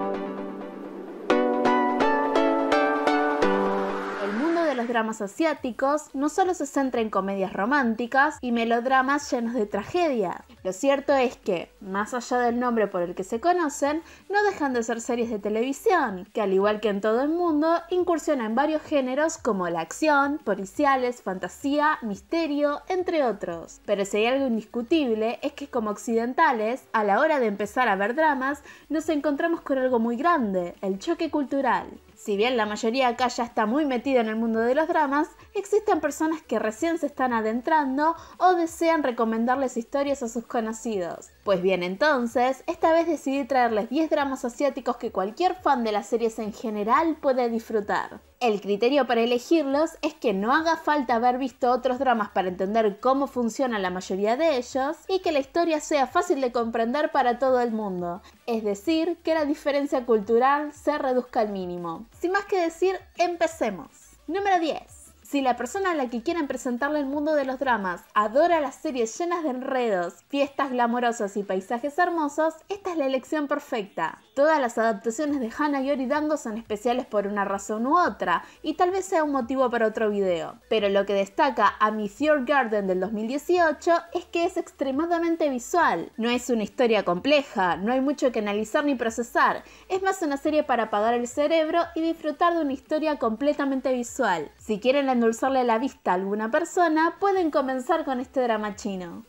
Thank you los dramas asiáticos no solo se centra en comedias románticas y melodramas llenos de tragedia. Lo cierto es que, más allá del nombre por el que se conocen, no dejan de ser series de televisión, que al igual que en todo el mundo, incursionan en varios géneros como la acción, policiales, fantasía, misterio, entre otros. Pero si hay algo indiscutible es que como occidentales, a la hora de empezar a ver dramas, nos encontramos con algo muy grande, el choque cultural. Si bien la mayoría acá ya está muy metida en el mundo de los dramas, existen personas que recién se están adentrando o desean recomendarles historias a sus conocidos. Pues bien, entonces, esta vez decidí traerles 10 dramas asiáticos que cualquier fan de las series en general puede disfrutar. El criterio para elegirlos es que no haga falta haber visto otros dramas para entender cómo funciona la mayoría de ellos y que la historia sea fácil de comprender para todo el mundo, es decir, que la diferencia cultural se reduzca al mínimo. Sin más que decir, empecemos. Número 10. Si la persona a la que quieren presentarle el mundo de los dramas adora las series llenas de enredos, fiestas glamorosas y paisajes hermosos, esta es la elección perfecta. Todas las adaptaciones de Hannah y Dango son especiales por una razón u otra, y tal vez sea un motivo para otro video. Pero lo que destaca a Your Garden del 2018 es que es extremadamente visual. No es una historia compleja, no hay mucho que analizar ni procesar, es más una serie para apagar el cerebro y disfrutar de una historia completamente visual. Si quieren endulzarle la vista a alguna persona, pueden comenzar con este drama chino.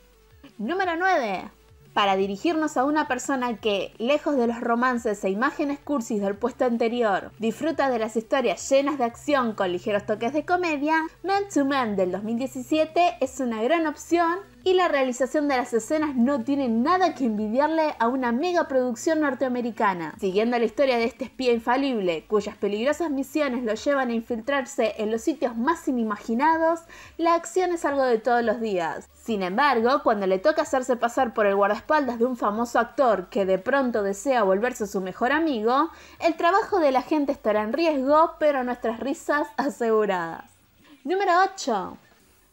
Número 9 para dirigirnos a una persona que, lejos de los romances e imágenes cursis del puesto anterior, disfruta de las historias llenas de acción con ligeros toques de comedia, Man to Man del 2017 es una gran opción y la realización de las escenas no tiene nada que envidiarle a una mega producción norteamericana. Siguiendo la historia de este espía infalible, cuyas peligrosas misiones lo llevan a infiltrarse en los sitios más inimaginados, la acción es algo de todos los días. Sin embargo, cuando le toca hacerse pasar por el guardaespaldas de un famoso actor que de pronto desea volverse su mejor amigo, el trabajo de la gente estará en riesgo, pero nuestras risas aseguradas. Número 8.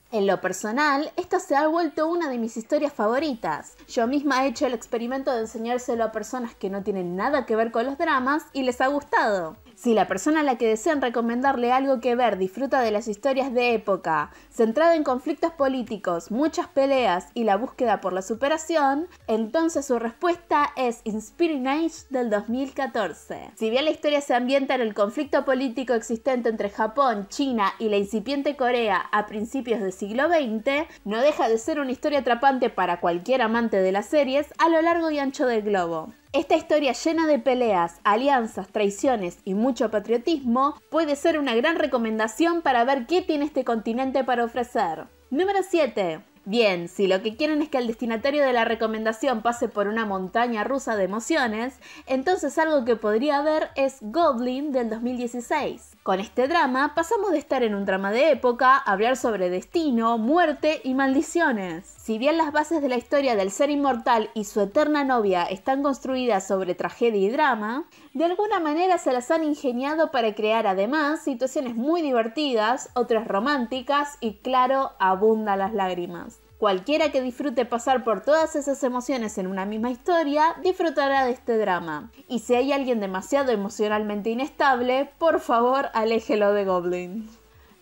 En lo personal, esta se ha vuelto una de mis historias favoritas. Yo misma he hecho el experimento de enseñárselo a personas que no tienen nada que ver con los dramas y les ha gustado. Si la persona a la que desean recomendarle algo que ver disfruta de las historias de época, centrada en conflictos políticos, muchas peleas y la búsqueda por la superación, entonces su respuesta es Inspiring Age del 2014. Si bien la historia se ambienta en el conflicto político existente entre Japón, China y la incipiente Corea a principios del siglo XX, no deja de ser una historia atrapante para cualquier amante de las series a lo largo y ancho del globo. Esta historia llena de peleas, alianzas, traiciones y mucho patriotismo puede ser una gran recomendación para ver qué tiene este continente para ofrecer. Número 7. Bien, si lo que quieren es que el destinatario de la recomendación pase por una montaña rusa de emociones, entonces algo que podría ver es Goblin del 2016. Con este drama pasamos de estar en un drama de época a hablar sobre destino, muerte y maldiciones. Si bien las bases de la historia del ser inmortal y su eterna novia están construidas sobre tragedia y drama, de alguna manera se las han ingeniado para crear además situaciones muy divertidas, otras románticas y claro, abundan las lágrimas. Cualquiera que disfrute pasar por todas esas emociones en una misma historia disfrutará de este drama. Y si hay alguien demasiado emocionalmente inestable, por favor aléjelo de Goblin.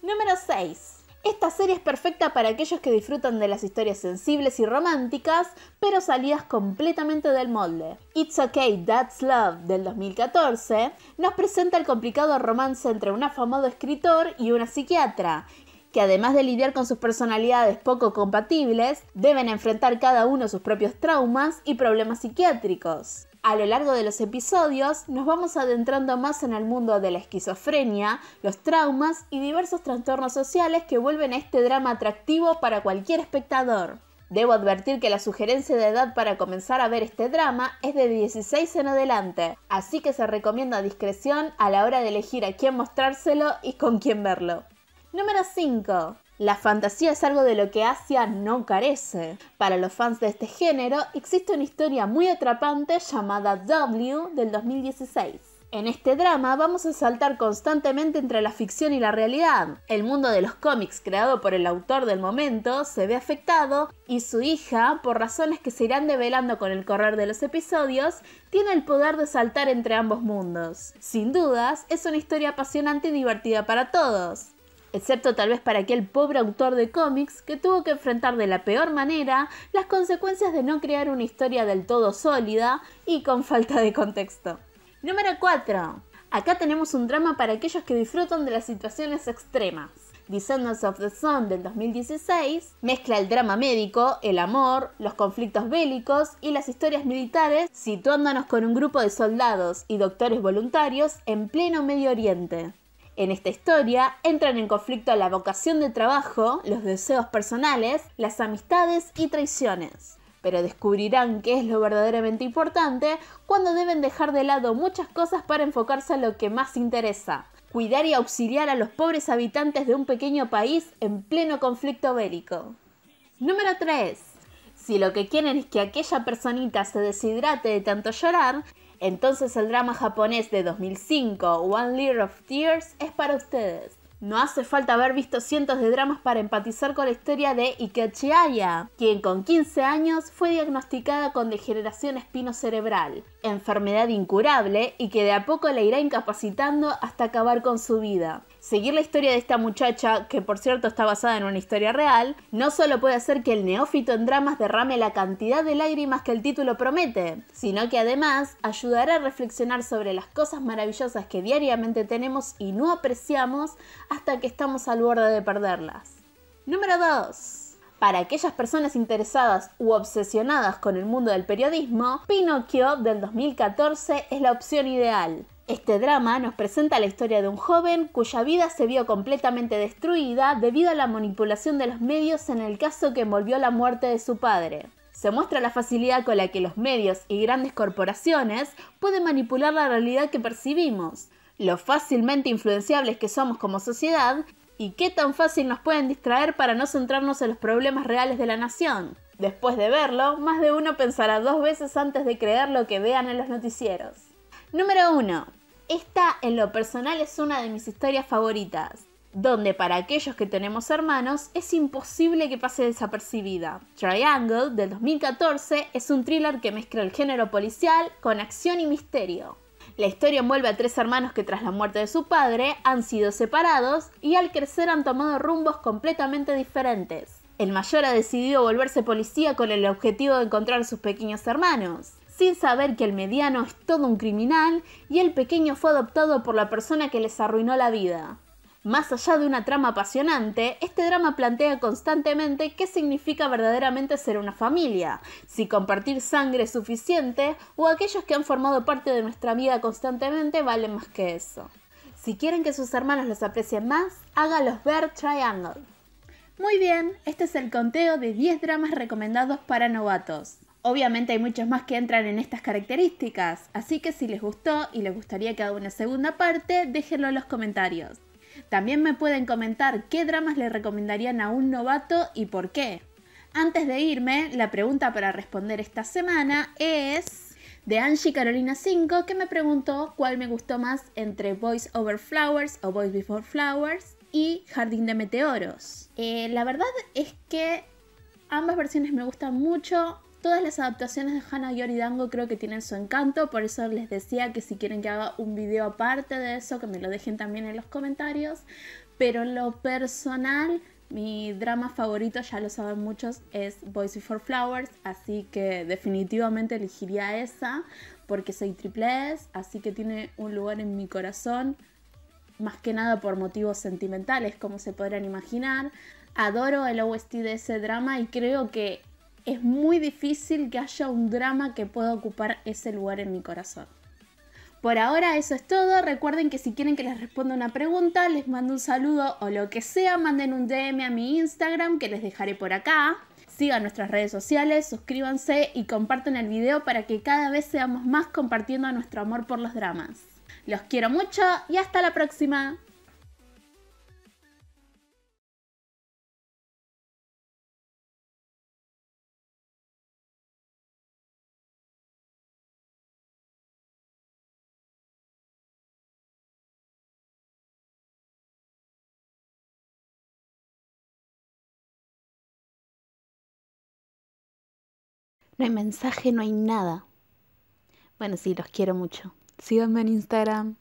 Número 6. Esta serie es perfecta para aquellos que disfrutan de las historias sensibles y románticas, pero salidas completamente del molde. It's Okay, That's Love del 2014 nos presenta el complicado romance entre un afamado escritor y una psiquiatra, que además de lidiar con sus personalidades poco compatibles, deben enfrentar cada uno sus propios traumas y problemas psiquiátricos. A lo largo de los episodios nos vamos adentrando más en el mundo de la esquizofrenia, los traumas y diversos trastornos sociales que vuelven a este drama atractivo para cualquier espectador. Debo advertir que la sugerencia de edad para comenzar a ver este drama es de 16 en adelante, así que se recomienda discreción a la hora de elegir a quién mostrárselo y con quién verlo. Número 5. La fantasía es algo de lo que Asia no carece. Para los fans de este género, existe una historia muy atrapante llamada W del 2016. En este drama vamos a saltar constantemente entre la ficción y la realidad. El mundo de los cómics creado por el autor del momento se ve afectado y su hija, por razones que se irán develando con el correr de los episodios, tiene el poder de saltar entre ambos mundos. Sin dudas, es una historia apasionante y divertida para todos excepto tal vez para aquel pobre autor de cómics que tuvo que enfrentar de la peor manera las consecuencias de no crear una historia del todo sólida y con falta de contexto. Número 4. Acá tenemos un drama para aquellos que disfrutan de las situaciones extremas. Descendants of the Sun del 2016 mezcla el drama médico, el amor, los conflictos bélicos y las historias militares, situándonos con un grupo de soldados y doctores voluntarios en pleno Medio Oriente. En esta historia entran en conflicto la vocación de trabajo, los deseos personales, las amistades y traiciones. Pero descubrirán qué es lo verdaderamente importante cuando deben dejar de lado muchas cosas para enfocarse a lo que más interesa, cuidar y auxiliar a los pobres habitantes de un pequeño país en pleno conflicto bélico. Número 3. Si lo que quieren es que aquella personita se deshidrate de tanto llorar, entonces el drama japonés de 2005, One Layer of Tears, es para ustedes. No hace falta haber visto cientos de dramas para empatizar con la historia de Ikechi Aya, quien con 15 años fue diagnosticada con degeneración espinocerebral, enfermedad incurable y que de a poco la irá incapacitando hasta acabar con su vida. Seguir la historia de esta muchacha, que por cierto está basada en una historia real, no solo puede hacer que el neófito en dramas derrame la cantidad de lágrimas que el título promete, sino que además ayudará a reflexionar sobre las cosas maravillosas que diariamente tenemos y no apreciamos hasta que estamos al borde de perderlas. Número 2. Para aquellas personas interesadas u obsesionadas con el mundo del periodismo, Pinocchio del 2014 es la opción ideal. Este drama nos presenta la historia de un joven cuya vida se vio completamente destruida debido a la manipulación de los medios en el caso que envolvió la muerte de su padre. Se muestra la facilidad con la que los medios y grandes corporaciones pueden manipular la realidad que percibimos, lo fácilmente influenciables que somos como sociedad y qué tan fácil nos pueden distraer para no centrarnos en los problemas reales de la nación. Después de verlo, más de uno pensará dos veces antes de creer lo que vean en los noticieros. Número 1. Esta en lo personal es una de mis historias favoritas, donde para aquellos que tenemos hermanos es imposible que pase desapercibida. Triangle del 2014 es un thriller que mezcla el género policial con acción y misterio. La historia envuelve a tres hermanos que tras la muerte de su padre han sido separados y al crecer han tomado rumbos completamente diferentes. El mayor ha decidido volverse policía con el objetivo de encontrar a sus pequeños hermanos sin saber que el mediano es todo un criminal y el pequeño fue adoptado por la persona que les arruinó la vida. Más allá de una trama apasionante, este drama plantea constantemente qué significa verdaderamente ser una familia, si compartir sangre es suficiente o aquellos que han formado parte de nuestra vida constantemente valen más que eso. Si quieren que sus hermanos los aprecien más, hágalos ver Triangle. Muy bien, este es el conteo de 10 dramas recomendados para novatos. Obviamente hay muchos más que entran en estas características, así que si les gustó y les gustaría que haga una segunda parte, déjenlo en los comentarios. También me pueden comentar qué dramas le recomendarían a un novato y por qué. Antes de irme, la pregunta para responder esta semana es de Angie Carolina 5 que me preguntó cuál me gustó más entre Voice Over Flowers o Voice Before Flowers y Jardín de Meteoros. Eh, la verdad es que ambas versiones me gustan mucho. Todas las adaptaciones de Hannah Dango creo que tienen su encanto, por eso les decía que si quieren que haga un video aparte de eso, que me lo dejen también en los comentarios. Pero lo personal, mi drama favorito, ya lo saben muchos, es Boys Before Flowers, así que definitivamente elegiría esa porque soy triple S, así que tiene un lugar en mi corazón, más que nada por motivos sentimentales, como se podrán imaginar. Adoro el OST de ese drama y creo que es muy difícil que haya un drama que pueda ocupar ese lugar en mi corazón. Por ahora eso es todo, recuerden que si quieren que les responda una pregunta, les mando un saludo o lo que sea, manden un DM a mi Instagram que les dejaré por acá. Sigan nuestras redes sociales, suscríbanse y compartan el video para que cada vez seamos más compartiendo nuestro amor por los dramas. Los quiero mucho y hasta la próxima. No hay mensaje, no hay nada. Bueno, sí, los quiero mucho. Síganme en Instagram.